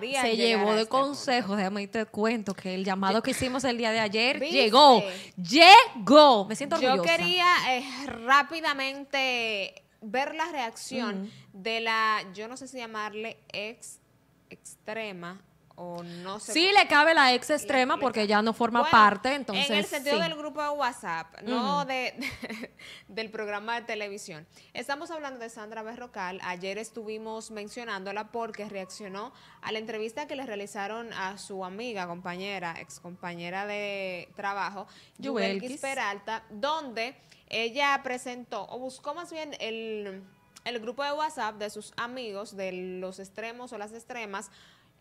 Se llevó de este consejo, consejos, déjame te cuento que el llamado que hicimos el día de ayer llegó, llegó. Me siento orgullosa. Yo quería eh, rápidamente ver la reacción de la, yo no sé si llamarle ex extrema no Sí, le cabe la ex extrema porque ya no forma parte, entonces. En el sentido del grupo de WhatsApp, no de, del programa de televisión. Estamos hablando de Sandra Berrocal. Ayer estuvimos mencionándola porque reaccionó a la entrevista que le realizaron a su amiga, compañera, ex compañera de trabajo, Yuelkis Peralta, donde ella presentó o buscó más bien el el grupo de WhatsApp de sus amigos de los extremos o las extremas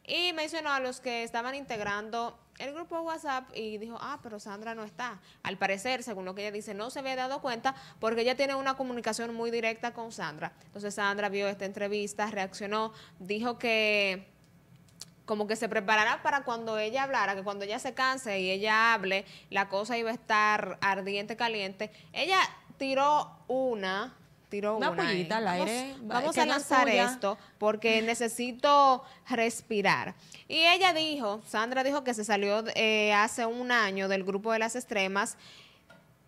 y mencionó a los que estaban integrando el grupo WhatsApp y dijo, ah, pero Sandra no está. Al parecer, según lo que ella dice, no se había dado cuenta porque ella tiene una comunicación muy directa con Sandra. Entonces Sandra vio esta entrevista, reaccionó, dijo que como que se preparara para cuando ella hablara, que cuando ella se canse y ella hable, la cosa iba a estar ardiente, caliente. Ella tiró una tiró una. al aire. Vamos, a lanzar esto porque necesito respirar. Y ella dijo, Sandra dijo que se salió eh, hace un año del grupo de las extremas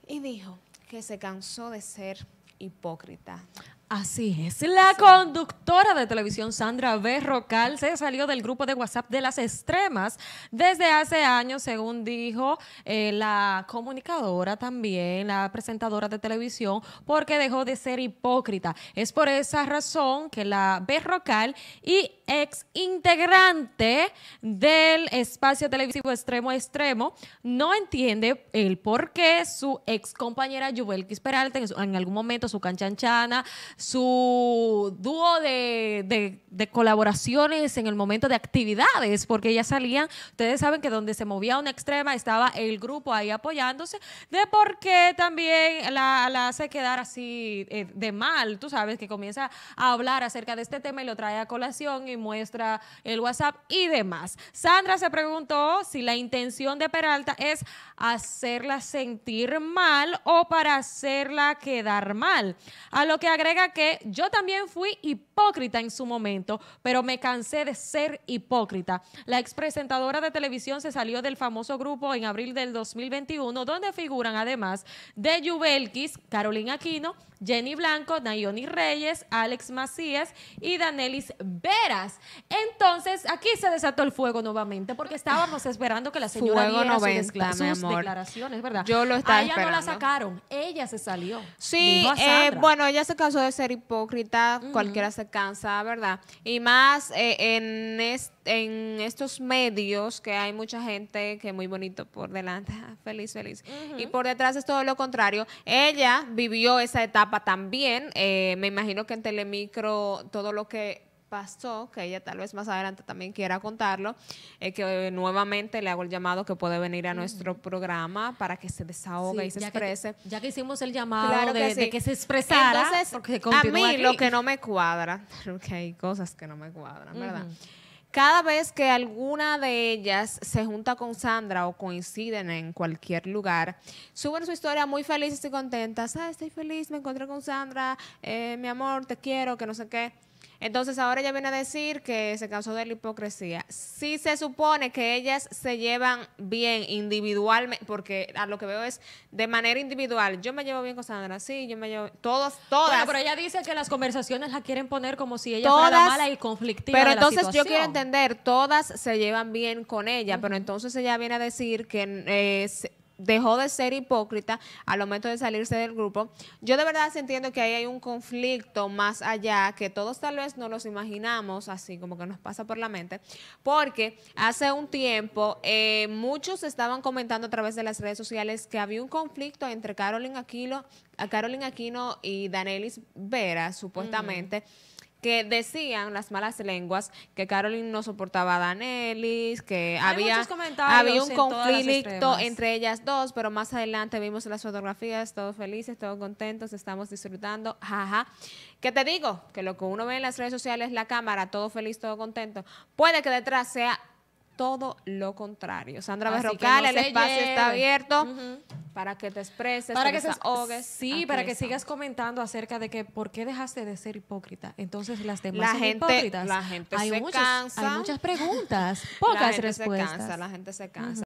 y dijo que se cansó de ser hipócrita. Así es. La conductora de televisión Sandra Berrocal se salió del grupo de WhatsApp de las extremas desde hace años, según dijo eh, la comunicadora también, la presentadora de televisión, porque dejó de ser hipócrita. Es por esa razón que la Berrocal y ex integrante del espacio televisivo Extremo a Extremo no entiende el por qué su ex compañera Yubelkis Peralta, en algún momento su canchanchana, su dúo de, colaboraciones en el momento de actividades, porque ellas salían, ustedes saben que donde se movía una extrema estaba el grupo ahí apoyándose, de por qué también la, hace quedar así eh, de mal, tú sabes, que comienza a hablar acerca de este tema y lo trae a colación y muestra el WhatsApp y demás. Sandra se preguntó si la intención de Peralta es hacerla sentir mal o para hacerla quedar mal. A lo que agrega que yo también fui hipócrita en su momento, pero me cansé de ser hipócrita. La expresentadora de televisión se salió del famoso grupo en abril del 2021, donde figuran además de Yubelkis, Carolina Aquino, Jenny Blanco, Nayoni Reyes, Alex Macías y Danelis Veras. Entonces, entonces aquí se desató el fuego nuevamente porque estábamos esperando que la señora diera sus, declaraciones, ¿verdad? Yo lo estaba ella no la sacaron, ella se salió. Sí, eh, bueno, ella se cansó de ser hipócrita, cualquiera se cansa, ¿verdad? Y más eh, en, estos medios que hay mucha gente que es muy bonito por delante, feliz, feliz. Y por detrás es todo lo contrario. Ella vivió esa etapa también, eh, me imagino que en Telemicro todo lo que pasó, que ella tal vez más adelante también quiera contarlo, eh, que eh, nuevamente le hago el llamado que puede venir a nuestro programa para que se desahoga y se exprese. ya que hicimos el llamado de, que se expresara, Entonces, a mí lo que no me cuadra, porque hay cosas que no me cuadran, ¿verdad? Cada vez que alguna de ellas se junta con Sandra o coinciden en cualquier lugar, suben su historia muy felices y contenta estoy feliz, me encontré con Sandra, eh, mi amor, te quiero, que no sé qué. Entonces ahora ella viene a decir que se cansó de la hipocresía. Si se supone que ellas se llevan bien individualmente, porque a lo que veo es de manera individual, yo me llevo bien con Sandra, sí, yo me llevo, todas, todas. pero ella dice que las conversaciones la quieren poner como si ella fuera mala y conflictiva. Pero entonces yo quiero entender, todas se llevan bien con ella, pero entonces ella viene a decir que... Eh, dejó de ser hipócrita al momento de salirse del grupo. Yo de verdad entiendo que ahí hay un conflicto más allá que todos tal vez no los imaginamos, así como que nos pasa por la mente, porque hace un tiempo eh, muchos estaban comentando a través de las redes sociales que había un conflicto entre Carolyn Aquino, Aquino y Danelis Vera, supuestamente que decían las malas lenguas que Caroline no soportaba a Danelis, que había, había un conflicto entre ellas dos, pero más adelante vimos las fotografías, todos felices, todos contentos, estamos disfrutando, jaja. ¿Qué te digo? Que lo que uno ve en las redes sociales, la cámara, todo feliz, todo contento, puede que detrás sea todo lo contrario. Sandra Barrocal Berrocal, el espacio está abierto para que te expreses, para que se ahogues Sí, para que sigas comentando acerca de que por qué dejaste de ser hipócrita. Entonces las demás la gente, hipócritas. La gente hay se cansa. Hay muchas preguntas, pocas respuestas. la gente se cansa.